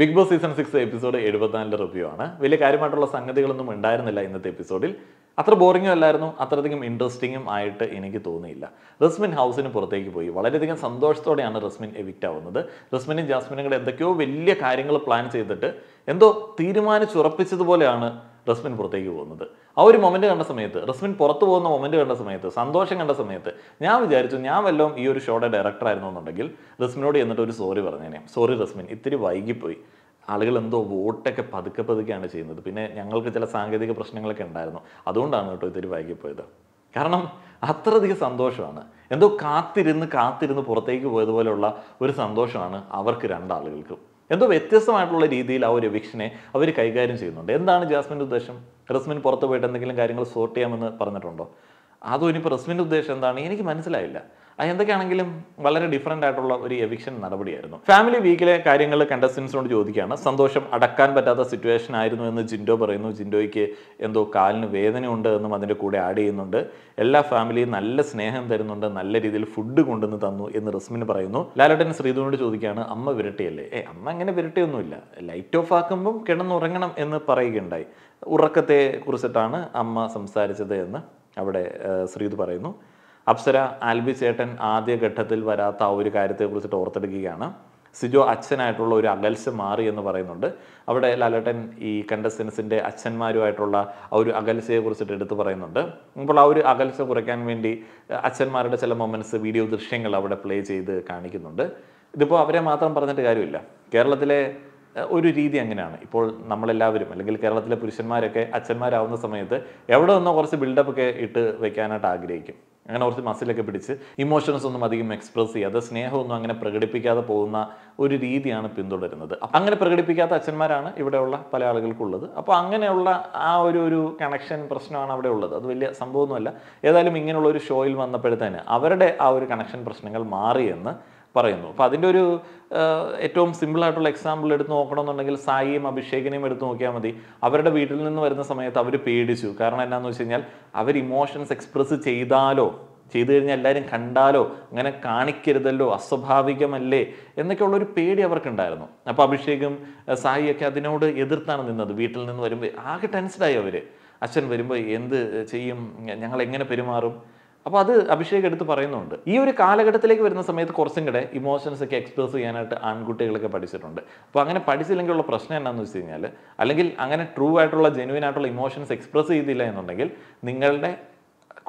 big Boss season six episode എഴുപത്തിനാലിൻ്റെ review ആണ് വലിയ കാര്യമായിട്ടുള്ള സംഗതികളൊന്നും ഉണ്ടായിരുന്നില്ല ഇന്നത്തെ എപ്പിസോഡിൽ അത്ര ബോറിംഗും അല്ലായിരുന്നു അത്രയധികം ഇൻട്രസ്റ്റിംഗും ആയിട്ട് എനിക്ക് തോന്നിയില്ല റസ്മിൻ ഹൗസിന് പുറത്തേക്ക് പോയി വളരെയധികം സന്തോഷത്തോടെയാണ് റസ്മിൻ എവിക്റ്റ് ആവുന്നത് റസ്മിനും ജാസ്മിനും കൂടെ എന്തൊക്കെയോ വലിയ കാര്യങ്ങൾ പ്ലാൻ ചെയ്തിട്ട് എന്തോ തീരുമാനിച്ചുറപ്പിച്ചതുപോലെയാണ് റസ്മിൻ പുറത്തേക്ക് പോകുന്നത് ആ ഒരു മൊമെൻറ്റ് കണ്ട സമയത്ത് റസ്മിൻ പുറത്തു പോകുന്ന മൊമെൻറ്റ് കണ്ട സമയത്ത് സന്തോഷം കണ്ട സമയത്ത് ഞാൻ വിചാരിച്ചു ഞാൻ വല്ലതും ഈ ഒരു ഷോയുടെ ഡയറക്ടർ ആയിരുന്നു എന്നുണ്ടെങ്കിൽ റസ്മിനോട് എന്നിട്ട് ഒരു സോറി പറഞ്ഞേനെ സോറി റസ്മിൻ ഇത്തിരി വൈകിപ്പോയി ആളുകൾ എന്തോ വോട്ടൊക്കെ പതുക്കെ പതുക്കെയാണ് ചെയ്യുന്നത് പിന്നെ ഞങ്ങൾക്ക് ചില സാങ്കേതിക പ്രശ്നങ്ങളൊക്കെ ഉണ്ടായിരുന്നു അതുകൊണ്ടാണ് കേട്ടോ ഇത്തിരി വൈകിപ്പോയത് കാരണം അത്രയധികം സന്തോഷമാണ് എന്തോ കാത്തിരുന്ന് കാത്തിരുന്ന് പുറത്തേക്ക് പോയതുപോലെയുള്ള ഒരു സന്തോഷമാണ് അവർക്ക് രണ്ടാളുകൾക്കും എന്തോ വ്യത്യസ്തമായിട്ടുള്ള രീതിയിൽ ആ ഒരു എവിക്ഷനെ അവർ കൈകാര്യം ചെയ്യുന്നുണ്ട് എന്താണ് ജാസ്മിൻ്റെ ഉദ്ദേശം റസ്മിൻ പുറത്ത് പോയിട്ട് എന്തെങ്കിലും കാര്യങ്ങൾ സോർട്ട് ചെയ്യാമെന്ന് പറഞ്ഞിട്ടുണ്ടോ അതോ ഇനിയിപ്പോൾ റസ്മിൻ്റെ ഉദ്ദേശം എന്താണ് എനിക്ക് മനസ്സിലായില്ല എന്തൊക്കെയാണെങ്കിലും വളരെ ഡിഫറൻ്റ് ആയിട്ടുള്ള ഒരു എവിക്ഷൻ നടപടിയായിരുന്നു ഫാമിലി വീക്കിലെ കാര്യങ്ങൾ കണ്ടസ്റ്റൻസിനോട് ചോദിക്കുകയാണ് സന്തോഷം അടക്കാൻ പറ്റാത്ത സിറ്റുവേഷൻ ആയിരുന്നു എന്ന് ജിൻഡോ പറയുന്നു ജിൻഡോയ്ക്ക് എന്തോ കാലിന് വേദനയുണ്ട് എന്നും അതിൻ്റെ കൂടെ ആഡ് ചെയ്യുന്നുണ്ട് എല്ലാ ഫാമിലിയും നല്ല സ്നേഹം തരുന്നുണ്ട് നല്ല രീതിയിൽ ഫുഡ് കൊണ്ടുവന്ന് തന്നു എന്ന് റസ്മിൻ പറയുന്നു ലാലട്ടൻ ശ്രീധുവിനോട് ചോദിക്കുകയാണ് അമ്മ വിരട്ടിയല്ലേ ഏ അമ്മ അങ്ങനെ വിരട്ടിയൊന്നുമില്ല ലൈറ്റ് ഓഫ് ആക്കുമ്പം കിടന്നുറങ്ങണം എന്ന് പറയുകയുണ്ടായി ഉറക്കത്തെ കുറിച്ചിട്ടാണ് അമ്മ സംസാരിച്ചത് എന്ന് അവിടെ ശ്രീതു പറയുന്നു അപ്സര ആൽബി ചേട്ടൻ ആദ്യഘട്ടത്തിൽ വരാത്ത ആ ഒരു കുറിച്ചിട്ട് ഓർത്തെടുക്കുകയാണ് സിജോ അച്ഛനായിട്ടുള്ള ഒരു അകൽച്ച മാറി എന്ന് പറയുന്നുണ്ട് അവിടെ ലാലേട്ടൻ ഈ കണ്ടസ്റ്റൻസിൻ്റെ അച്ഛന്മാരുമായിട്ടുള്ള ആ ഒരു അകൽച്ചയെ കുറിച്ചിട്ട് എടുത്തു പറയുന്നുണ്ട് അപ്പോൾ ആ ഒരു അകൽച്ച കുറയ്ക്കാൻ വേണ്ടി അച്ഛന്മാരുടെ ചില മൊമെൻറ്റ്സ് വീഡിയോ ദൃശ്യങ്ങൾ അവിടെ പ്ലേ ചെയ്ത് കാണിക്കുന്നുണ്ട് ഇതിപ്പോൾ അവരെ മാത്രം പറഞ്ഞിട്ട് കാര്യമില്ല കേരളത്തിലെ ഒരു രീതി അങ്ങനെയാണ് ഇപ്പോൾ നമ്മളെല്ലാവരും അല്ലെങ്കിൽ കേരളത്തിലെ പുരുഷന്മാരൊക്കെ അച്ഛന്മാരാവുന്ന സമയത്ത് എവിടെ നിന്നോ കുറച്ച് ബിൽഡപ്പ് ഒക്കെ ഇട്ട് വെക്കാനായിട്ട് ആഗ്രഹിക്കും അങ്ങനെ കുറച്ച് മസിലൊക്കെ പിടിച്ച് ഇമോഷൻസ് ഒന്നും അധികം എക്സ്പ്രസ് ചെയ്യാതെ സ്നേഹമൊന്നും അങ്ങനെ പ്രകടിപ്പിക്കാതെ പോകുന്ന ഒരു രീതിയാണ് പിന്തുടരുന്നത് അങ്ങനെ പ്രകടിപ്പിക്കാത്ത അച്ഛന്മാരാണ് ഇവിടെയുള്ള പല ആളുകൾക്കുള്ളത് അപ്പോൾ അങ്ങനെയുള്ള ആ ഒരു ഒരു കണക്ഷൻ പ്രശ്നമാണ് അവിടെ ഉള്ളത് അത് വലിയ സംഭവമൊന്നുമല്ല ഏതായാലും ഇങ്ങനെയുള്ള ഒരു ഷോയിൽ വന്നപ്പോഴത്തേന് അവരുടെ ആ ഒരു കണക്ഷൻ പ്രശ്നങ്ങൾ മാറിയെന്ന് പറയുന്നു അപ്പോൾ അതിൻ്റെ ഒരു ഏറ്റവും സിമ്പിളായിട്ടുള്ള എക്സാമ്പിൾ എടുത്ത് നോക്കണമെന്നുണ്ടെങ്കിൽ സായിയും അഭിഷേകിനെയും എടുത്ത് നോക്കിയാൽ മതി അവരുടെ വീട്ടിൽ നിന്ന് വരുന്ന സമയത്ത് അവർ പേടിച്ചു കാരണം എന്നാന്ന് വെച്ച് കഴിഞ്ഞാൽ അവർ ഇമോഷൻസ് എക്സ്പ്രസ് ചെയ്താലോ ചെയ്തു കഴിഞ്ഞാൽ എല്ലാവരും കണ്ടാലോ അങ്ങനെ കാണിക്കരുതല്ലോ അസ്വാഭാവികമല്ലേ എന്നൊക്കെ പേടി അവർക്കുണ്ടായിരുന്നു അപ്പോൾ അഭിഷേകും സായിയൊക്കെ അതിനോട് എതിർത്താണ് നിന്നത് വീട്ടിൽ നിന്ന് വരുമ്പോൾ ആകെ ടെൻസ്ഡായി അവർ അച്ഛൻ വരുമ്പോൾ എന്ത് ചെയ്യും ഞങ്ങൾ എങ്ങനെ പെരുമാറും അപ്പോൾ അത് അഭിഷേക് എടുത്ത് പറയുന്നുണ്ട് ഈ ഒരു കാലഘട്ടത്തിലേക്ക് വരുന്ന സമയത്ത് കുറച്ചും കൂടെ ഇമോഷൻസ് ഒക്കെ എക്സ്പ്രസ് ചെയ്യാനായിട്ട് ആൺകുട്ടികളൊക്കെ പഠിച്ചിട്ടുണ്ട് അപ്പോൾ അങ്ങനെ പഠിച്ചില്ലെങ്കിൽ ഉള്ള പ്രശ്നം എന്താണെന്ന് വെച്ച് കഴിഞ്ഞാൽ അല്ലെങ്കിൽ അങ്ങനെ ട്രൂ ആയിട്ടുള്ള ജെനുവിൻ ആയിട്ടുള്ള ഇമോഷൻസ് എക്സ്പ്രസ് ചെയ്തില്ല എന്നുണ്ടെങ്കിൽ നിങ്ങളുടെ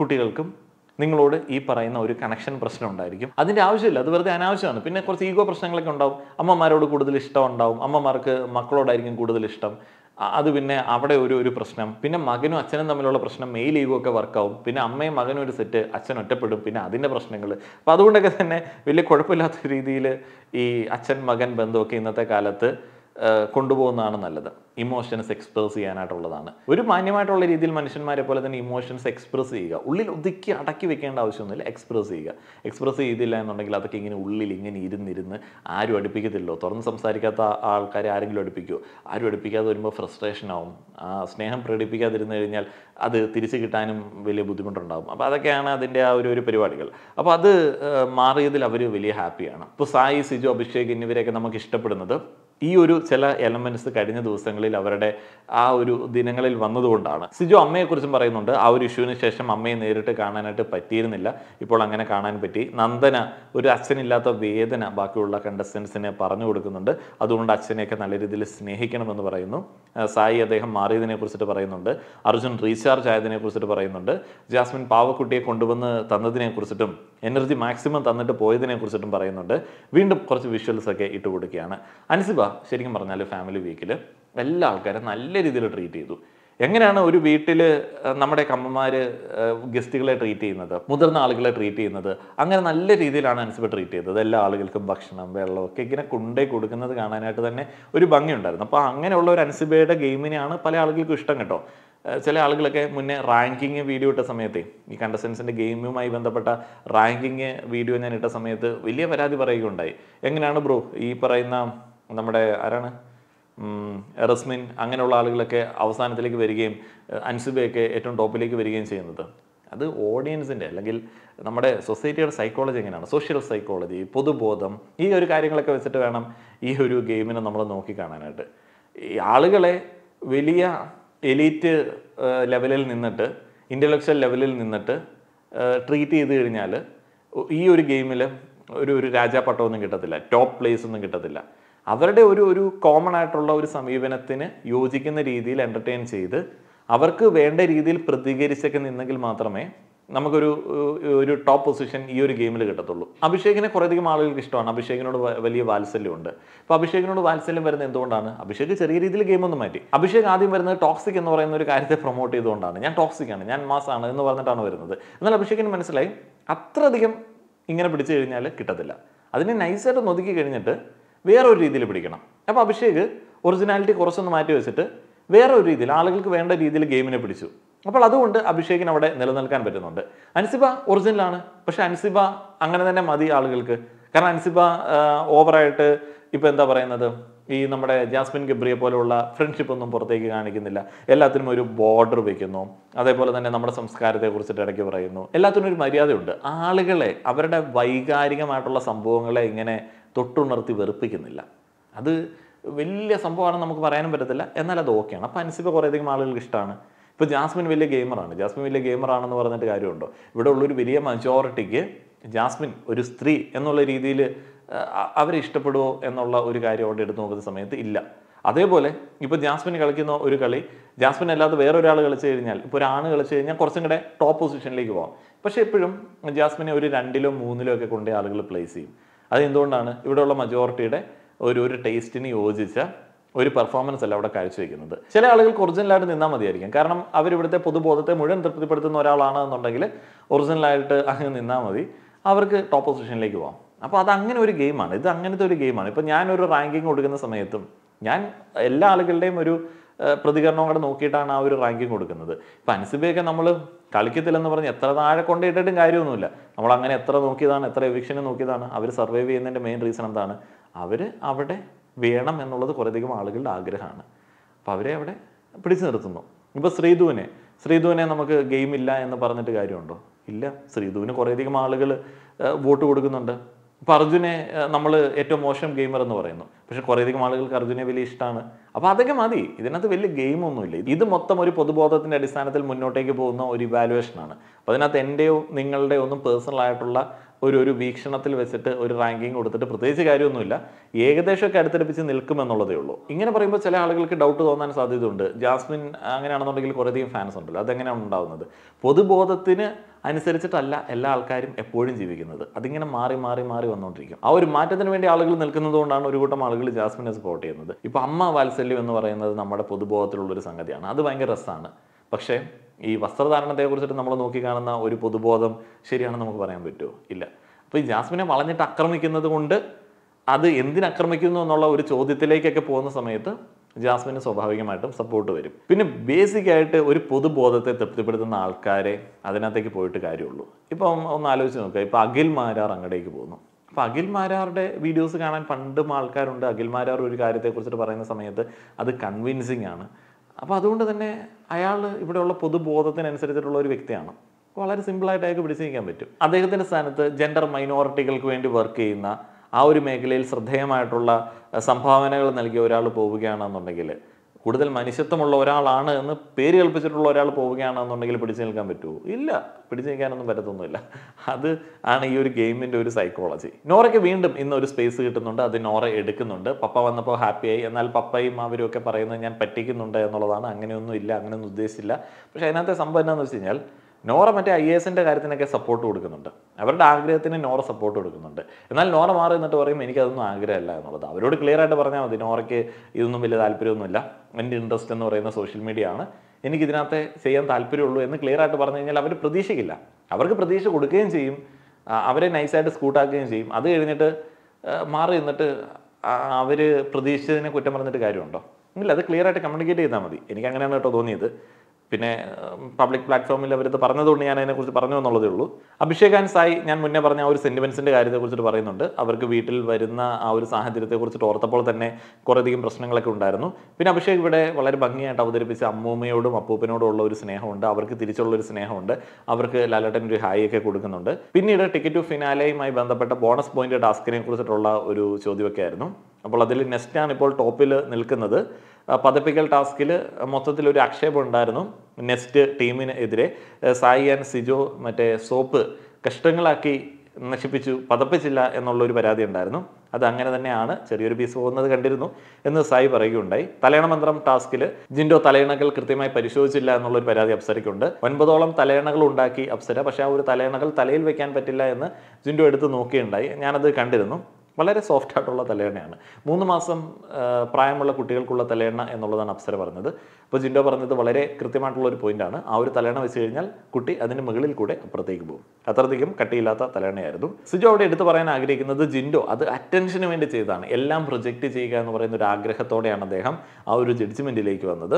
കുട്ടികൾക്കും നിങ്ങളോട് ഈ പറയുന്ന ഒരു കണക്ഷൻ പ്രശ്നം ഉണ്ടായിരിക്കും അതിൻ്റെ ആവശ്യമില്ല അത് വെറുതെ അനാവശ്യമാണ് പിന്നെ കുറച്ച് ഈഗോ പ്രശ്നങ്ങളൊക്കെ ഉണ്ടാവും അമ്മമാരോട് കൂടുതൽ ഇഷ്ടം ഉണ്ടാവും അമ്മമാർക്ക് മക്കളോടായിരിക്കും കൂടുതൽ ഇഷ്ടം അത് പിന്നെ അവിടെ ഒരു ഒരു പ്രശ്നം പിന്നെ മകനും അച്ഛനും തമ്മിലുള്ള പ്രശ്നം മെയിൽ ഈഗോ ഒക്കെ വർക്കാവും പിന്നെ അമ്മയും മകനും ഒരു സെറ്റ് അച്ഛൻ ഒറ്റപ്പെടും പിന്നെ അതിൻ്റെ പ്രശ്നങ്ങൾ അപ്പോൾ അതുകൊണ്ടൊക്കെ തന്നെ വലിയ കുഴപ്പമില്ലാത്ത രീതിയിൽ ഈ അച്ഛൻ മകൻ ബന്ധമൊക്കെ ഇന്നത്തെ കാലത്ത് കൊണ്ടുപോകുന്നതാണ് നല്ലത് ഇമോഷൻസ് എക്സ്പ്രസ് ചെയ്യാനായിട്ടുള്ളതാണ് ഒരു മാന്യമായിട്ടുള്ള രീതിയിൽ മനുഷ്യന്മാരെ പോലെ തന്നെ ഇമോഷൻസ് എക്സ്പ്രസ് ചെയ്യുക ഉള്ളിൽ ഒതുക്കി അടക്കി വെക്കേണ്ട ആവശ്യമൊന്നുമില്ല എക്സ്പ്രസ് ചെയ്യുക എക്സ്പ്രസ് ചെയ്തില്ല എന്നുണ്ടെങ്കിൽ അതൊക്കെ ഇങ്ങനെ ഉള്ളിൽ ഇങ്ങനെ ഇരുന്നിരുന്ന് ആരും അടുപ്പിക്കത്തില്ലോ തുറന്ന് സംസാരിക്കാത്ത ആൾക്കാരെ ആരെങ്കിലും അടുപ്പിക്കുമോ ആരും അടുപ്പിക്കാതെ വരുമ്പോൾ ഫ്രസ്ട്രേഷൻ ആവും ആ സ്നേഹം പ്രകടിപ്പിക്കാതിരുന്നു കഴിഞ്ഞാൽ അത് തിരിച്ചു കിട്ടാനും വലിയ ബുദ്ധിമുട്ടുണ്ടാകും അപ്പോൾ അതൊക്കെയാണ് അതിൻ്റെ ആ ഒരു ഒരു പരിപാടികൾ അപ്പോൾ അത് മാറിയതിൽ അവർ വലിയ ഹാപ്പിയാണ് ഇപ്പോൾ സായി സിജു അഭിഷേക് എന്നിവരെയൊക്കെ നമുക്ക് ഇഷ്ടപ്പെടുന്നത് ഈ ഒരു ചില എലമെൻറ്റ്സ് കഴിഞ്ഞ ദിവസങ്ങളിൽ അവരുടെ ആ ഒരു ദിനങ്ങളിൽ വന്നതുകൊണ്ടാണ് സിജു അമ്മയെക്കുറിച്ചും പറയുന്നുണ്ട് ആ ഒരു ഇഷ്യൂവിന് ശേഷം അമ്മയെ നേരിട്ട് കാണാനായിട്ട് പറ്റിയിരുന്നില്ല ഇപ്പോൾ അങ്ങനെ കാണാൻ പറ്റി നന്ദന ഒരു അച്ഛനില്ലാത്ത വേദന ബാക്കിയുള്ള കണ്ടസ്റ്റൻസിനെ പറഞ്ഞു കൊടുക്കുന്നുണ്ട് അതുകൊണ്ട് അച്ഛനെയൊക്കെ നല്ല രീതിയിൽ സ്നേഹിക്കണമെന്ന് പറയുന്നു സായി അദ്ദേഹം മാറിയതിനെ കുറിച്ചിട്ട് പറയുന്നുണ്ട് അർജുൻ റീചാർജ് ആയതിനെ കുറിച്ചിട്ട് പറയുന്നുണ്ട് ജാസ്മിൻ പാവക്കുട്ടിയെ കൊണ്ടുവന്ന് തന്നതിനെ കുറിച്ചിട്ടും എനർജി മാക്സിമം തന്നിട്ട് പോയതിനെ കുറിച്ചിട്ടും പറയുന്നുണ്ട് വീണ്ടും കുറച്ച് വിഷ്വൽസ് ഒക്കെ ഇട്ടുകൊടുക്കുകയാണ് അനുസിബ ശരിക്കും പറഞ്ഞാൽ ഫാമിലി വീക്കിൽ എല്ലാ ആൾക്കാരും നല്ല രീതിയിൽ ട്രീറ്റ് ചെയ്തു എങ്ങനെയാണ് ഒരു വീട്ടിൽ നമ്മുടെ കമ്മമാർ ഗസ്റ്റുകളെ ട്രീറ്റ് ചെയ്യുന്നത് മുതിർന്ന ആളുകളെ ട്രീറ്റ് ചെയ്യുന്നത് അങ്ങനെ നല്ല രീതിയിലാണ് അനുസരിച്ച് ട്രീറ്റ് ചെയ്തത് എല്ലാ ആളുകൾക്കും ഭക്ഷണം വെള്ളമൊക്കെ ഇങ്ങനെ കൊണ്ടേ കൊടുക്കുന്നത് കാണാനായിട്ട് തന്നെ ഒരു ഭംഗിയുണ്ടായിരുന്നു അപ്പോൾ അങ്ങനെയുള്ള ഒരു അൻസിബയുടെ ഗെയിമിനെയാണ് പല ആളുകൾക്കും ഇഷ്ടം കേട്ടോ ചില ആളുകളൊക്കെ മുന്നേ റാങ്കിങ് വീഡിയോ ഇട്ട സമയത്തെ ഈ കണ്ടസ്റ്റൻസിൻ്റെ ഗെയിമുമായി ബന്ധപ്പെട്ട റാങ്കിങ് വീഡിയോ ഞാൻ ഇട്ട സമയത്ത് വലിയ പരാതി പറയുകയുണ്ടായി എങ്ങനെയാണ് ബ്രോ ഈ പറയുന്ന നമ്മുടെ ആരാണ് എറസ്മിൻ അങ്ങനെയുള്ള ആളുകളൊക്കെ അവസാനത്തിലേക്ക് വരികയും അൻസുബയൊക്കെ ഏറ്റവും ടോപ്പിലേക്ക് വരികയും ചെയ്യുന്നത് അത് ഓഡിയൻസിൻ്റെ അല്ലെങ്കിൽ നമ്മുടെ സൊസൈറ്റിയുടെ സൈക്കോളജി എങ്ങനെയാണ് സോഷ്യൽ സൈക്കോളജി പൊതുബോധം ഈ ഒരു കാര്യങ്ങളൊക്കെ വെച്ചിട്ട് വേണം ഈ ഒരു ഗെയിമിനെ നമ്മൾ നോക്കിക്കാണാനായിട്ട് ഈ ആളുകളെ വലിയ എലീറ്റ് ലെവലിൽ നിന്നിട്ട് ഇൻ്റലക്ച്വൽ ലെവലിൽ നിന്നിട്ട് ട്രീറ്റ് ചെയ്ത് കഴിഞ്ഞാൽ ഈ ഒരു ഗെയിമിൽ ഒരു ഒരു രാജാ പട്ടമൊന്നും കിട്ടത്തില്ല ടോപ്പ് പ്ലേസ് ഒന്നും കിട്ടത്തില്ല അവരുടെ ഒരു ഒരു കോമൺ ആയിട്ടുള്ള ഒരു സമീപനത്തിന് യോജിക്കുന്ന രീതിയിൽ എൻ്റർടൈൻ ചെയ്ത് അവർക്ക് വേണ്ട രീതിയിൽ പ്രതികരിച്ചൊക്കെ നിന്നെങ്കിൽ മാത്രമേ നമുക്കൊരു ഒരു ടോപ്പ് പൊസിഷൻ ഈ ഒരു ഗെയിമിൽ കിട്ടത്തുള്ളൂ അഭിഷേകിനെ കുറേയധികം ആളുകൾക്ക് ഇഷ്ടമാണ് അഭിഷേകിനോട് വലിയ വാത്സല്യമുണ്ട് അപ്പോൾ അഭിഷേകിനോട് വാത്സല്യം വരുന്നത് എന്തുകൊണ്ടാണ് അഭിഷേക് ചെറിയ രീതിയിൽ ഗെയിം ഒന്ന് മാറ്റി അഭിഷേക് ആദ്യം വരുന്നത് ടോക്സിക് എന്ന് പറയുന്ന ഒരു കാര്യത്തെ പ്രൊമോട്ട് ചെയ്തുകൊണ്ടാണ് ഞാൻ ടോക്സിക് ആണ് ഞാൻ മാസാണ് എന്ന് പറഞ്ഞിട്ടാണ് വരുന്നത് എന്നാൽ അഭിഷേകിന് മനസ്സിലായി അത്രയധികം ഇങ്ങനെ പിടിച്ചു കഴിഞ്ഞാൽ കിട്ടത്തില്ല അതിനെ നൈസായിട്ട് നൊതുക്കി കഴിഞ്ഞിട്ട് വേറൊരു രീതിയിൽ പിടിക്കണം അപ്പോൾ അഭിഷേക് ഒറിജിനാലിറ്റി കുറച്ചൊന്ന് മാറ്റി വെച്ചിട്ട് വേറെ ഒരു രീതിയിൽ ആളുകൾക്ക് വേണ്ട രീതിയിൽ ഗെയിമിനെ പിടിച്ചു അപ്പോൾ അതുകൊണ്ട് അഭിഷേകിന് അവിടെ നിലനിൽക്കാൻ പറ്റുന്നുണ്ട് അൻസിബ ഒറിജിനലാണ് പക്ഷെ അൻസിബ അങ്ങനെ തന്നെ മതി ആളുകൾക്ക് കാരണം അൻസിബ ഓവറായിട്ട് ഇപ്പം എന്താ പറയുന്നത് ഈ നമ്മുടെ ജാസ്മിൻ ഗബ്രിയെ പോലെയുള്ള ഫ്രണ്ട്ഷിപ്പ് ഒന്നും പുറത്തേക്ക് കാണിക്കുന്നില്ല എല്ലാത്തിനും ഒരു ബോർഡർ വെക്കുന്നു അതേപോലെ തന്നെ നമ്മുടെ സംസ്കാരത്തെ കുറിച്ചിട്ട് ഇടയ്ക്ക് പറയുന്നു എല്ലാത്തിനും ഒരു മര്യാദയുണ്ട് ആളുകളെ അവരുടെ വൈകാരികമായിട്ടുള്ള സംഭവങ്ങളെ ഇങ്ങനെ തൊട്ടുണർത്തി വെറുപ്പിക്കുന്നില്ല അത് വലിയ സംഭവമാണെന്ന് നമുക്ക് പറയാനും പറ്റത്തില്ല എന്നാൽ അത് ഓക്കെയാണ് അപ്പോൾ അനുസരിച്ച് കുറേയധികം ആളുകൾക്ക് ഇഷ്ടമാണ് ഇപ്പോൾ ജാസ്മിൻ വലിയ ഗെയിമറാണ് ജാസ്മിൻ വലിയ ഗെയിമറാണെന്ന് പറഞ്ഞിട്ട് കാര്യമുണ്ടോ ഇവിടെ ഉള്ളൊരു വലിയ മജോറിറ്റിക്ക് ജാസ്മിൻ ഒരു സ്ത്രീ എന്നുള്ള രീതിയിൽ അവരെ ഇഷ്ടപ്പെടുമോ എന്നുള്ള ഒരു കാര്യം അവിടെ എടുത്തു നോക്കുന്ന സമയത്ത് ഇല്ല അതേപോലെ ഇപ്പോൾ ജാസ്മിൻ കളിക്കുന്ന ഒരു കളി ജാസ്മിൻ അല്ലാതെ വേറെ ഒരാൾ കളിച്ചു കഴിഞ്ഞാൽ ഇപ്പോൾ ഒരാണ് കളിച്ചു കഴിഞ്ഞാൽ കുറച്ചും കൂടെ ടോപ്പ് പൊസിഷനിലേക്ക് പോകാം പക്ഷേ എപ്പോഴും ജാസ്മിനെ ഒരു രണ്ടിലോ മൂന്നിലോ ഒക്കെ കൊണ്ടേ ആളുകൾ പ്ലേസ് ചെയ്യും അതെന്തുകൊണ്ടാണ് ഇവിടെയുള്ള മജോറിറ്റിയുടെ ഒരു ഒരു ടേസ്റ്റിന് യോജിച്ച ഒരു പെർഫോമൻസ് അല്ല അവിടെ കാഴ്ചവെക്കുന്നത് ചില ആളുകൾക്ക് ഒറിജിനലായിട്ട് നിന്നാൽ മതിയായിരിക്കും കാരണം അവരിവിടുത്തെ പൊതുബോധത്തെ മുഴുവൻ തൃപ്തിപ്പെടുത്തുന്ന ഒരാളാണെന്നുണ്ടെങ്കിൽ ഒറിജിനലായിട്ട് അങ്ങ് നിന്നാൽ മതി അവർക്ക് ടോപ്പ് പൊസിഷനിലേക്ക് പോകാം അപ്പോൾ അത് അങ്ങനെ ഒരു ഗെയിമാണ് ഇത് അങ്ങനത്തെ ഒരു ഗെയിമാണ് ഇപ്പം ഞാനൊരു റാങ്കിങ് കൊടുക്കുന്ന സമയത്തും ഞാൻ എല്ലാ ആളുകളുടെയും ഒരു പ്രതികരണവും കൂടെ നോക്കിയിട്ടാണ് ആ ഒരു റാങ്കിങ് കൊടുക്കുന്നത് ഇപ്പം അനുസിബിയൊക്കെ നമ്മൾ കളിക്കത്തില്ലെന്ന് പറഞ്ഞ് എത്ര താഴെ കൊണ്ടിട്ടിട്ടും കാര്യമൊന്നുമില്ല നമ്മൾ അങ്ങനെ എത്ര നോക്കിയതാണ് എത്ര എവിക്ഷനെ നോക്കിയതാണ് അവർ സർവൈവ് ചെയ്യുന്നതിൻ്റെ മെയിൻ റീസൺ എന്താണ് അവർ അവിടെ വേണം എന്നുള്ളത് കുറേയധികം ആളുകളുടെ ആഗ്രഹമാണ് അപ്പോൾ അവരെ അവിടെ പിടിച്ചു നിർത്തുന്നു ഇപ്പോൾ ശ്രീധുവിനെ ശ്രീധുവിനെ നമുക്ക് ഗെയിം ഇല്ല എന്ന് പറഞ്ഞിട്ട് കാര്യമുണ്ടോ ഇല്ല ശ്രീധുവിന് കുറേയധികം ആളുകൾ വോട്ട് കൊടുക്കുന്നുണ്ട് ഇപ്പോൾ അർജുനെ നമ്മൾ ഏറ്റവും മോശം ഗെയിമർ എന്ന് പറയുന്നു പക്ഷേ കുറേയധികം ആളുകൾക്ക് അർജുനെ വലിയ ഇഷ്ടമാണ് അപ്പോൾ അതൊക്കെ മതി ഇതിനകത്ത് വലിയ ഗെയിമൊന്നുമില്ല ഇത് മൊത്തം ഒരു പൊതുബോധത്തിൻ്റെ അടിസ്ഥാനത്തിൽ മുന്നോട്ടേക്ക് പോകുന്ന ഒരു ഇവാലുവേഷനാണ് അപ്പോൾ അതിനകത്ത് എൻ്റെയോ നിങ്ങളുടെയോ ഒന്നും പേഴ്സണൽ ആയിട്ടുള്ള ഒരു ഒരു വീക്ഷണത്തിൽ വെച്ചിട്ട് ഒരു റാങ്കിങ് കൊടുത്തിട്ട് പ്രത്യേകിച്ച് കാര്യമൊന്നുമില്ല ഏകദേശമൊക്കെ അടുത്തടുപ്പിച്ച് നിൽക്കുമെന്നുള്ളതേ ഉള്ളൂ ഇങ്ങനെ പറയുമ്പോൾ ചില ആളുകൾക്ക് ഡൗട്ട് തോന്നാൻ സാധ്യതയുണ്ട് ജാസ്മിൻ അങ്ങനെയാണെന്നുണ്ടെങ്കിൽ കുറേയധികം ഫാൻസ് ഉണ്ടല്ലോ അതെങ്ങനെയാണ് ഉണ്ടാകുന്നത് പൊതുബോധത്തിന് അനുസരിച്ചിട്ടല്ല എല്ലാ ആൾക്കാരും എപ്പോഴും ജീവിക്കുന്നത് അതിങ്ങനെ മാറി മാറി മാറി വന്നുകൊണ്ടിരിക്കും ആ ഒരു മാറ്റത്തിന് വേണ്ടി ആളുകൾ നിൽക്കുന്നതുകൊണ്ടാണ് ഒരു കൂട്ടം ആളുകൾ ജാസ്മിനെ സപ്പോർട്ട് ചെയ്യുന്നത് ഇപ്പോൾ അമ്മ വാത്സല്യം എന്ന് പറയുന്നത് നമ്മുടെ പൊതുബോധത്തിലുള്ളൊരു സംഗതിയാണ് അത് ഭയങ്കര രസമാണ് പക്ഷേ ഈ വസ്ത്രധാരണത്തെക്കുറിച്ചിട്ട് നമ്മൾ നോക്കിക്കാണുന്ന ഒരു പൊതുബോധം ശരിയാണെന്ന് നമുക്ക് പറയാൻ പറ്റുമോ ഇല്ല അപ്പോൾ ഈ ജാസ്മിനെ വളഞ്ഞിട്ട് ആക്രമിക്കുന്നത് കൊണ്ട് അത് എന്തിനാക്രമിക്കുന്നു എന്നുള്ള ഒരു ചോദ്യത്തിലേക്കൊക്കെ പോകുന്ന സമയത്ത് ജാസ്മിന് സ്വാഭാവികമായിട്ടും സപ്പോർട്ട് വരും പിന്നെ ബേസിക് ആയിട്ട് ഒരു പൊതുബോധത്തെ തൃപ്തിപ്പെടുത്തുന്ന ആൾക്കാരെ അതിനകത്തേക്ക് പോയിട്ട് കാര്യമുള്ളൂ ഇപ്പം ഒന്ന് ആലോചിച്ച് നോക്കുക ഇപ്പം അഖിൽ മാരാർ അങ്ങടേക്ക് പോകുന്നു അപ്പോൾ അഖിൽ മാരാറുടെ വീഡിയോസ് കാണാൻ പണ്ടും ആൾക്കാരുണ്ട് അഖിൽ മാരാർ ഒരു കാര്യത്തെക്കുറിച്ചിട്ട് പറയുന്ന സമയത്ത് അത് കൺവിൻസിങ് ആണ് അപ്പോൾ അതുകൊണ്ട് തന്നെ അയാൾ ഇവിടെയുള്ള പൊതുബോധത്തിനനുസരിച്ചിട്ടുള്ള ഒരു വ്യക്തിയാണ് വളരെ സിമ്പിളായിട്ട് അയാൾക്ക് പിടിച്ചു നീക്കാൻ പറ്റും അദ്ദേഹത്തിൻ്റെ സ്ഥാനത്ത് ജെൻഡർ മൈനോറിറ്റികൾക്ക് വേണ്ടി വർക്ക് ചെയ്യുന്ന ആ ഒരു മേഖലയിൽ ശ്രദ്ധേയമായിട്ടുള്ള സംഭാവനകൾ നൽകിയ ഒരാൾ പോവുകയാണെന്നുണ്ടെങ്കിൽ കൂടുതൽ മനുഷ്യത്വമുള്ള ഒരാളാണ് എന്ന് പേര് കൽപ്പിച്ചിട്ടുള്ള ഒരാൾ പോവുകയാണെന്നുണ്ടെങ്കിൽ പിടിച്ചു നിൽക്കാൻ പറ്റുമോ ഇല്ല പിടിച്ചു നിൽക്കാനൊന്നും പറ്റത്തൊന്നുമില്ല അത് ആണ് ഈ ഒരു ഗെയിമിൻ്റെ ഒരു സൈക്കോളജി നോറയ്ക്ക് വീണ്ടും ഇന്ന് ഒരു സ്പേസ് കിട്ടുന്നുണ്ട് അത് നോറ എടുക്കുന്നുണ്ട് പപ്പ വന്നപ്പോൾ ഹാപ്പിയായി എന്നാൽ പപ്പയും അവരും ഒക്കെ പറയുന്നത് ഞാൻ പറ്റിക്കുന്നുണ്ട് എന്നുള്ളതാണ് അങ്ങനെയൊന്നും ഇല്ല അങ്ങനെയൊന്നും ഉദ്ദേശിച്ചില്ല പക്ഷേ അതിനകത്തെ സംഭവം എന്താണെന്ന് വെച്ച് കഴിഞ്ഞാൽ നോറ മറ്റേ ഐ എസിൻ്റെ കാര്യത്തിനൊക്കെ സപ്പോർട്ട് കൊടുക്കുന്നുണ്ട് അവരുടെ ആഗ്രഹത്തിന് നോറ സപ്പോർട്ട് കൊടുക്കുന്നുണ്ട് എന്നാൽ നോറ മാറി എന്നിട്ട് പറയും എനിക്കതൊന്നും ആഗ്രഹമല്ല എന്നുള്ളത് അവരോട് ക്ലിയർ ആയിട്ട് പറഞ്ഞാൽ മതി നോറയ്ക്ക് ഇതൊന്നും വലിയ താല്പര്യമൊന്നുമില്ല എൻ്റെ ഇൻട്രസ്റ്റ് എന്ന് പറയുന്ന സോഷ്യൽ മീഡിയ ആണ് എനിക്ക് ചെയ്യാൻ താല്പര്യമുള്ളൂ എന്ന് ക്ലിയർ ആയിട്ട് പറഞ്ഞു കഴിഞ്ഞാൽ അവർ പ്രതീക്ഷയ്ക്കില്ല അവർക്ക് പ്രതീക്ഷ കൊടുക്കുകയും ചെയ്യും അവരെ നൈസായിട്ട് സ്കൂട്ടാക്കുകയും ചെയ്യും അത് കഴിഞ്ഞിട്ട് മാറി എന്നിട്ട് അവർ പ്രതീക്ഷിച്ചതിനെ കുറ്റം പറഞ്ഞിട്ട് കാര്യമുണ്ടോ ഇല്ല അത് ക്ലിയർ ആയിട്ട് കമ്മ്യൂണിക്കേറ്റ് ചെയ്താൽ മതി എനിക്ക് അങ്ങനെയാണ് കേട്ടോ തോന്നിയത് പിന്നെ പബ്ലിക് പ്ലാറ്റ്ഫോമിൽ അവരിത് പറഞ്ഞതുകൊണ്ട് ഞാൻ അതിനെക്കുറിച്ച് പറഞ്ഞു എന്നുള്ളതേ ഉള്ളൂ അഭിഷേക് ആൻഡ് സായി ഞാൻ മുന്നേ പറഞ്ഞ ആ ഒരു സെൻറ്റിമെൻസിൻ്റെ കാര്യത്തെക്കുറിച്ചിട്ട് പറയുന്നുണ്ട് അവർക്ക് വീട്ടിൽ വരുന്ന ആ ഒരു കുറിച്ചിട്ട് ഓർത്തപ്പോൾ തന്നെ കുറേയധികം പ്രശ്നങ്ങളൊക്കെ ഉണ്ടായിരുന്നു പിന്നെ അഭിഷേക് ഇവിടെ വളരെ ഭംഗിയായിട്ട് അവതരിപ്പിച്ച അമ്മൂമ്മയോടും അപ്പൂപ്പനോടും ഉള്ള ഒരു സ്നേഹമുണ്ട് അവർക്ക് തിരിച്ചുള്ള ഒരു സ്നേഹമുണ്ട് അവർക്ക് ലാലേട്ടൻ ഒരു ഹായ് ഒക്കെ കൊടുക്കുന്നുണ്ട് പിന്നീട് ടിക്കറ്റ് ടു ഫിനാലയുമായി ബന്ധപ്പെട്ട ബോണസ് പോയിന്റ് ടാസ്കിനെ കുറിച്ചിട്ടുള്ള ഒരു ചോദ്യമൊക്കെ ആയിരുന്നു അപ്പോൾ അതിൽ നെസ്റ്റാണ് ഇപ്പോൾ ടോപ്പിൽ നിൽക്കുന്നത് പതിപ്പിക്കൽ ടാസ്കിൽ മൊത്തത്തിൽ ഒരു ആക്ഷേപം ഉണ്ടായിരുന്നു നെസ്റ്റ് ടീമിന് എതിരെ സായി ആൻഡ് സിജോ മറ്റേ സോപ്പ് കഷ്ടങ്ങളാക്കി നശിപ്പിച്ചു പതപ്പിച്ചില്ല എന്നുള്ളൊരു പരാതി ഉണ്ടായിരുന്നു അത് അങ്ങനെ തന്നെയാണ് ചെറിയൊരു പീസ് പോകുന്നത് കണ്ടിരുന്നു എന്ന് സായി പറയുകയുണ്ടായി തലയണ മന്ത്രം ടാസ്കിൽ ജിൻഡോ തലയണകൾ കൃത്യമായി പരിശോധിച്ചില്ല എന്നുള്ളൊരു പരാതി അപ്സരയ്ക്കുണ്ട് ഒൻപതോളം തലയണകൾ ഉണ്ടാക്കി അപ്സര പക്ഷേ ആ ഒരു തലയണകൾ തലയിൽ വെക്കാൻ പറ്റില്ല എന്ന് ജിൻഡോ എടുത്ത് നോക്കിയുണ്ടായി ഞാനത് കണ്ടിരുന്നു വളരെ സോഫ്റ്റ് ആയിട്ടുള്ള തലേണയാണ് മൂന്ന് മാസം പ്രായമുള്ള കുട്ടികൾക്കുള്ള തലേണ എന്നുള്ളതാണ് അപ്സര പറഞ്ഞത് അപ്പോൾ ജിൻഡോ പറഞ്ഞത് വളരെ കൃത്യമായിട്ടുള്ള ഒരു പോയിന്റാണ് ആ ഒരു തലേണ വെച്ച് കഴിഞ്ഞാൽ കുട്ടി അതിന് മുകളിൽ കൂടെ അപ്പുറത്തേക്ക് പോകും അത്രയധികം കട്ടിയില്ലാത്ത തലയെണ്ണയായിരുന്നു സിജോ അവിടെ എടുത്തു പറയാൻ ആഗ്രഹിക്കുന്നത് ജിൻഡോ അത് അറ്റൻഷന് വേണ്ടി ചെയ്തതാണ് എല്ലാം പ്രൊജക്റ്റ് ചെയ്യുക എന്ന് പറയുന്ന ഒരു ആഗ്രഹത്തോടെയാണ് അദ്ദേഹം ആ ഒരു ജഡ്ജ്മെൻറ്റിലേക്ക് വന്നത്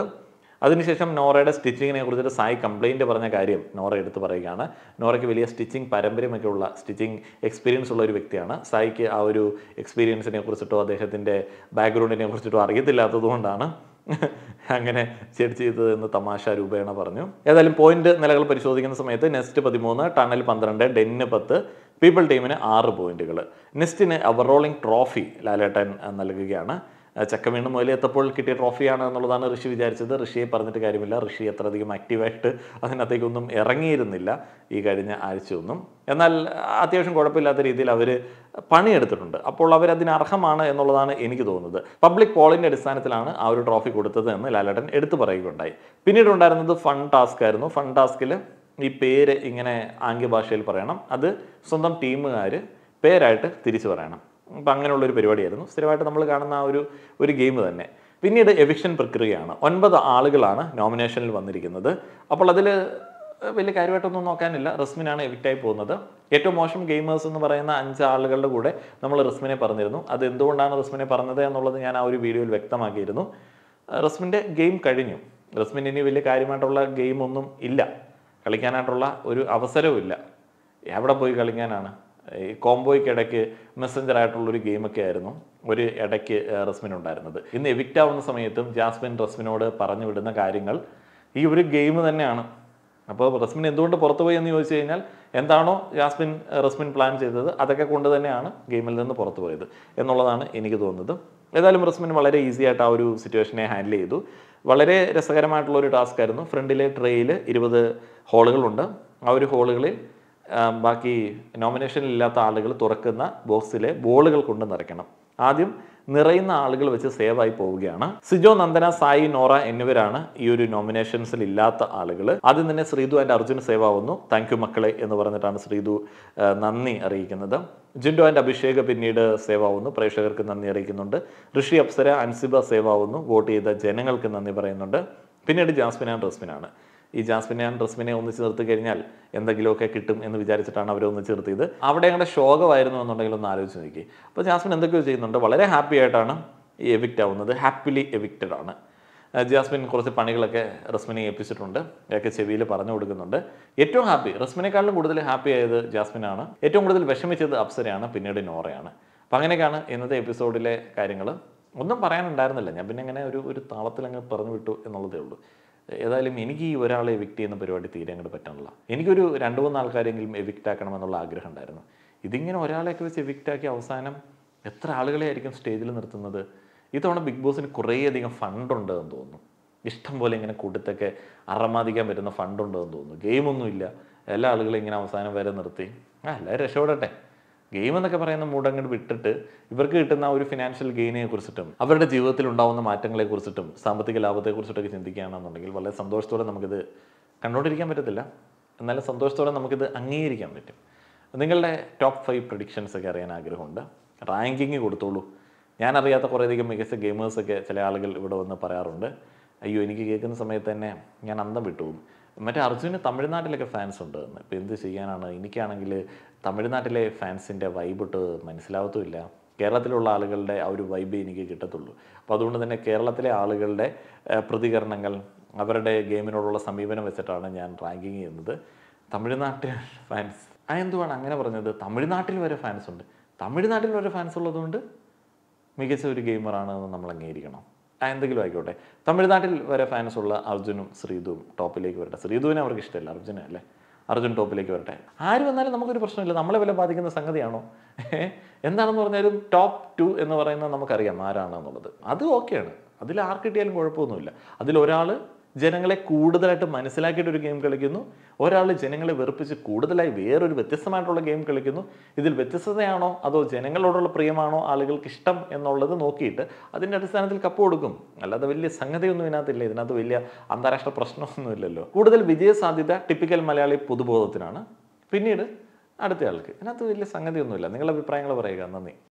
അതിനുശേഷം നോറയുടെ സ്റ്റിച്ചിങ്ങിനെ കുറിച്ചിട്ട് സായി കംപ്ലൈൻറ്റ് പറഞ്ഞ കാര്യം നോറ എടുത്ത് പറയുകയാണ് നോറയ്ക്ക് വലിയ സ്റ്റിച്ചിങ് പാരമ്പര്യമൊക്കെ ഉള്ള സ്റ്റിച്ചിങ് എക്സ്പീരിയൻസ് ഉള്ള ഒരു വ്യക്തിയാണ് സായിക്ക് ആ ഒരു എക്സ്പീരിയൻസിനെ കുറിച്ചിട്ടോ അദ്ദേഹത്തിൻ്റെ ബാക്ക്ഗ്രൗണ്ടിനെ കുറിച്ചിട്ടോ അറിയത്തില്ലാത്തതുകൊണ്ടാണ് അങ്ങനെ ചേർച്ച ചെയ്തത് എന്ന് തമാശ രൂപേണ പറഞ്ഞു ഏതായാലും പോയിന്റ് നിലകൾ പരിശോധിക്കുന്ന സമയത്ത് നെസ്റ്റ് പതിമൂന്ന് ടണൽ പന്ത്രണ്ട് ഡെന്ന് പത്ത് പീപ്പിൾ ടീമിന് ആറ് പോയിന്റുകൾ നെസ്റ്റിന് റോളിംഗ് ട്രോഫി ലാലേട്ടൻ നൽകുകയാണ് ചക്ക വീണ്ടും എത്തപ്പോൾ കിട്ടിയ ട്രോഫിയാണ് എന്നുള്ളതാണ് ഋഷി വിചാരിച്ചത് ഋഷിയെ പറഞ്ഞിട്ട് കാര്യമില്ല ഋഷി എത്ര അധികം ആക്റ്റീവായിട്ട് അതിനകത്തേക്കൊന്നും ഇറങ്ങിയിരുന്നില്ല ഈ കഴിഞ്ഞ ആഴ്ചയൊന്നും എന്നാൽ അത്യാവശ്യം കുഴപ്പമില്ലാത്ത രീതിയിൽ അവർ പണിയെടുത്തിട്ടുണ്ട് അപ്പോൾ അവർ അതിന് അർഹമാണ് എന്നുള്ളതാണ് എനിക്ക് തോന്നുന്നത് പബ്ലിക് പോളിൻ്റെ അടിസ്ഥാനത്തിലാണ് ആ ഒരു ട്രോഫി കൊടുത്തത് എന്ന് ലാലേട്ടൻ എടുത്തു പറയുകയുണ്ടായി പിന്നീട് ഉണ്ടായിരുന്നത് ഫൺ ടാസ്ക് ആയിരുന്നു ഫൺ ടാസ്കിൽ ഈ പേര് ഇങ്ങനെ ആംഗ്യ പറയണം അത് സ്വന്തം ടീമുകാർ പേരായിട്ട് തിരിച്ചു പറയണം അപ്പം അങ്ങനെയുള്ളൊരു പരിപാടിയായിരുന്നു സ്ഥിരമായിട്ട് നമ്മൾ കാണുന്ന ആ ഒരു ഒരു ഗെയിം തന്നെ പിന്നീട് എവിക്ഷൻ പ്രക്രിയയാണ് ഒൻപത് ആളുകളാണ് നോമിനേഷനിൽ വന്നിരിക്കുന്നത് അപ്പോൾ അതിൽ വലിയ കാര്യമായിട്ടൊന്നും നോക്കാനില്ല റസ്മിനാണ് എവിക്റ്റായി പോകുന്നത് ഏറ്റവും മോശം ഗെയിമേഴ്സ് എന്ന് പറയുന്ന അഞ്ച് ആളുകളുടെ കൂടെ നമ്മൾ റസ്മിനെ പറഞ്ഞിരുന്നു അത് എന്തുകൊണ്ടാണ് റസ്മിനെ പറഞ്ഞത് എന്നുള്ളത് ഞാൻ ആ ഒരു വീഡിയോയിൽ വ്യക്തമാക്കിയിരുന്നു റസ്മിൻ്റെ ഗെയിം കഴിഞ്ഞു റസ്മിൻ ഇനി വലിയ കാര്യമായിട്ടുള്ള ഗെയിമൊന്നും ഇല്ല കളിക്കാനായിട്ടുള്ള ഒരു അവസരവും ഇല്ല എവിടെ പോയി കളിക്കാനാണ് ഈ കോംബോയ്ക്കിടയ്ക്ക് മെസ്സഞ്ചർ ആയിട്ടുള്ളൊരു ഗെയിമൊക്കെ ആയിരുന്നു ഒരു ഇടയ്ക്ക് റസ്മിൻ ഉണ്ടായിരുന്നത് ഇന്ന് എവിക്റ്റ് ആവുന്ന സമയത്തും ജാസ്മിൻ റസ്മിനോട് പറഞ്ഞു വിടുന്ന കാര്യങ്ങൾ ഈ ഒരു ഗെയിം തന്നെയാണ് അപ്പോൾ റസ്മിൻ എന്തുകൊണ്ട് പുറത്തു പോയി എന്ന് ചോദിച്ചു കഴിഞ്ഞാൽ എന്താണോ ജാസ്മിൻ റസ്മിൻ പ്ലാൻ ചെയ്തത് അതൊക്കെ കൊണ്ട് തന്നെയാണ് ഗെയിമിൽ നിന്ന് പുറത്തു പോയത് എന്നുള്ളതാണ് എനിക്ക് തോന്നുന്നത് ഏതായാലും റസ്മിൻ വളരെ ഈസി ആയിട്ട് ആ ഒരു സിറ്റുവേഷനെ ഹാൻഡിൽ ചെയ്തു വളരെ രസകരമായിട്ടുള്ള ഒരു ടാസ്ക് ആയിരുന്നു ഫ്രണ്ടിലെ ട്രെയിൽ ഇരുപത് ഹോളുകളുണ്ട് ആ ഒരു ഹോളുകളിൽ ബാക്കി നോമിനേഷൻ ഇല്ലാത്ത ആളുകൾ തുറക്കുന്ന ബോക്സിലെ ബോളുകൾ കൊണ്ട് നിറയ്ക്കണം ആദ്യം നിറയുന്ന ആളുകൾ വെച്ച് സേവായി പോവുകയാണ് സിജോ നന്ദന സായി നോറ എന്നിവരാണ് ഈ ഒരു നോമിനേഷൻസിൽ ഇല്ലാത്ത ആളുകൾ ആദ്യം തന്നെ ശ്രീധു ആൻഡ് അർജുൻ സേവാവുന്നു താങ്ക് യു മക്കളെ എന്ന് പറഞ്ഞിട്ടാണ് ശ്രീധു നന്ദി അറിയിക്കുന്നത് ജിൻഡു ആൻഡ് അഭിഷേക് പിന്നീട് സേവാവുന്നു പ്രേക്ഷകർക്ക് നന്ദി അറിയിക്കുന്നുണ്ട് ഋഷി അപ്സര അൻസിബ സേവാവുന്നു വോട്ട് ചെയ്ത ജനങ്ങൾക്ക് നന്ദി പറയുന്നുണ്ട് പിന്നീട് ജാസ്മിൻ ആൻഡ് റസ്മിനാണ് ഈ ജാസ്മിനെയും ഡ്രസ്മിനെയും ഒന്നിച്ച് നിർത്തി കഴിഞ്ഞാൽ എന്തെങ്കിലുമൊക്കെ കിട്ടും എന്ന് വിചാരിച്ചിട്ടാണ് അവരെ ഒന്നിച്ച് നിർത്തിയത് അവിടെ അങ്ങനെ ശോകമായിരുന്നു എന്നുണ്ടെങ്കിൽ ഒന്ന് ആലോചിച്ച് നോക്കി അപ്പോൾ ജാസ്മിൻ എന്തൊക്കെയോ ചെയ്യുന്നുണ്ട് വളരെ ഹാപ്പി ആയിട്ടാണ് ഈ എവിക്റ്റ് ആവുന്നത് ഹാപ്പിലി എവിക്റ്റഡ് ആണ് ജാസ്മിൻ കുറച്ച് പണികളൊക്കെ റസ്മിനെ ഏൽപ്പിച്ചിട്ടുണ്ട് ഇതൊക്കെ ചെവിയിൽ പറഞ്ഞു കൊടുക്കുന്നുണ്ട് ഏറ്റവും ഹാപ്പി റസ്മിനേക്കാളും കൂടുതൽ ഹാപ്പി ആയത് ആണ് ഏറ്റവും കൂടുതൽ വിഷമിച്ചത് അപ്സരയാണ് പിന്നീട് നോറയാണ് അപ്പം അങ്ങനെയൊക്കെയാണ് ഇന്നത്തെ എപ്പിസോഡിലെ കാര്യങ്ങൾ ഒന്നും പറയാനുണ്ടായിരുന്നില്ല ഞാൻ പിന്നെ ഇങ്ങനെ ഒരു ഒരു താളത്തിൽ അങ്ങ് പറഞ്ഞു വിട്ടു എന്നുള്ളതേ ഉള്ളൂ ഏതായാലും എനിക്ക് ഈ ഒരാളെ എവിക്ട് ചെയ്യുന്ന പരിപാടി തീരെ അങ്ങോട്ട് പറ്റണില്ല എനിക്കൊരു രണ്ട് മൂന്ന് ആൾക്കാരെങ്കിലും എവിക്ട് ആക്കണമെന്നുള്ള ആഗ്രഹം ഉണ്ടായിരുന്നു ഇതിങ്ങനെ ഒരാളെയൊക്കെ വെച്ച് എവിക്ട് ആക്കി അവസാനം എത്ര ആളുകളെ ആയിരിക്കും സ്റ്റേജിൽ നിർത്തുന്നത് ഇത്തവണ ബിഗ് ബോസിന് കുറേയധികം ഫണ്ടുണ്ട് എന്ന് തോന്നുന്നു ഇഷ്ടം പോലെ ഇങ്ങനെ കൂട്ടത്തൊക്കെ അറമാദിക്കാൻ പറ്റുന്ന എന്ന് തോന്നുന്നു ഗെയിമൊന്നുമില്ല എല്ലാ ആളുകളും ഇങ്ങനെ അവസാനം വരെ നിർത്തി ആ എല്ലാവരും രക്ഷപ്പെടട്ടെ ഗെയിം എന്നൊക്കെ പറയുന്ന മൂഡ് അങ്ങോട്ട് വിട്ടിട്ട് ഇവർക്ക് കിട്ടുന്ന ഒരു ഫിനാൻഷ്യൽ ഗെയിനെ കുറിച്ചിട്ടും അവരുടെ ജീവിതത്തിൽ ഉണ്ടാകുന്ന മാറ്റങ്ങളെ കുറിച്ചിട്ടും സാമ്പത്തിക ലാഭത്തെ കുറിച്ചിട്ടൊക്കെ ചിന്തിക്കുകയാണെന്നുണ്ടെങ്കിൽ വളരെ സന്തോഷത്തോടെ നമുക്കിത് കണ്ടോണ്ടിരിക്കാൻ പറ്റത്തില്ല എന്നാലും സന്തോഷത്തോടെ നമുക്കിത് അംഗീകരിക്കാൻ പറ്റും നിങ്ങളുടെ ടോപ്പ് ഫൈവ് പ്രഡിക്ഷൻസ് ഒക്കെ അറിയാൻ ആഗ്രഹമുണ്ട് റാങ്കിങ് കൊടുത്തോളൂ ഞാൻ അറിയാത്ത കുറേയധികം മികച്ച ഗെയിമേഴ്സൊക്കെ ചില ആളുകൾ ഇവിടെ വന്ന് പറയാറുണ്ട് അയ്യോ എനിക്ക് കേൾക്കുന്ന സമയത്ത് തന്നെ ഞാൻ അന്തം വിട്ടുപോകും മറ്റേ അർജുന് തമിഴ്നാട്ടിലൊക്കെ ഫാൻസ് ഉണ്ട് ഇപ്പം എന്ത് ചെയ്യാനാണ് എനിക്കാണെങ്കിൽ തമിഴ്നാട്ടിലെ ഫാൻസിൻ്റെ വൈബിട്ട് മനസ്സിലാവത്തുമില്ല കേരളത്തിലുള്ള ആളുകളുടെ ആ ഒരു വൈബ് എനിക്ക് കിട്ടത്തുള്ളൂ അപ്പോൾ അതുകൊണ്ട് തന്നെ കേരളത്തിലെ ആളുകളുടെ പ്രതികരണങ്ങൾ അവരുടെ ഗെയിമിനോടുള്ള സമീപനം വെച്ചിട്ടാണ് ഞാൻ റാങ്കിങ് ചെയ്യുന്നത് തമിഴ്നാട്ടിൽ ഫാൻസ് ആ എന്തുവാണ് അങ്ങനെ പറഞ്ഞത് തമിഴ്നാട്ടിൽ വരെ ഫാൻസ് ഉണ്ട് തമിഴ്നാട്ടിൽ വരെ ഫാൻസ് ഉള്ളതുകൊണ്ട് മികച്ച ഒരു ഗെയിമറാണ് നമ്മൾ അംഗീകരിക്കണം എന്തെങ്കിലും ആയിക്കോട്ടെ തമിഴ്നാട്ടിൽ വരെ ഫാൻസ് ഉള്ള അർജുനും ശ്രീധുവും ടോപ്പിലേക്ക് വരട്ടെ ശ്രീധുവിനെ അവർക്ക് ഇഷ്ടമല്ല അർജുനെ അല്ലേ അർജുൻ ടോപ്പിലേക്ക് വരട്ടെ ആര് വന്നാലും നമുക്കൊരു പ്രശ്നമില്ല നമ്മളെ വില ബാധിക്കുന്ന സംഗതിയാണോ എന്താണെന്ന് പറഞ്ഞാലും ടോപ്പ് ടു എന്ന് പറയുന്നത് നമുക്കറിയാം ആരാണെന്നുള്ളത് അത് ഓക്കെയാണ് അതിൽ ആർക്കിട്ടിയാലും കുഴപ്പമൊന്നുമില്ല അതിൽ ഒരാൾ ജനങ്ങളെ കൂടുതലായിട്ട് മനസ്സിലാക്കിയിട്ട് ഒരു ഗെയിം കളിക്കുന്നു ഒരാൾ ജനങ്ങളെ വെറുപ്പിച്ച് കൂടുതലായി വേറൊരു വ്യത്യസ്തമായിട്ടുള്ള ഗെയിം കളിക്കുന്നു ഇതിൽ വ്യത്യസ്തതയാണോ അതോ ജനങ്ങളോടുള്ള പ്രിയമാണോ ആളുകൾക്ക് ഇഷ്ടം എന്നുള്ളത് നോക്കിയിട്ട് അതിൻ്റെ അടിസ്ഥാനത്തിൽ കപ്പ് കൊടുക്കും അല്ലാതെ വലിയ സംഗതിയൊന്നും ഇതിനകത്തില്ല ഇതിനകത്ത് വലിയ അന്താരാഷ്ട്ര പ്രശ്നമൊന്നുമില്ലല്ലോ കൂടുതൽ വിജയസാധ്യത ടിപ്പിക്കൽ മലയാളി പൊതുബോധത്തിനാണ് പിന്നീട് അടുത്തയാൾക്ക് ഇതിനകത്ത് വലിയ സംഗതിയൊന്നുമില്ല നിങ്ങളുടെ അഭിപ്രായങ്ങൾ പറയുക നന്ദി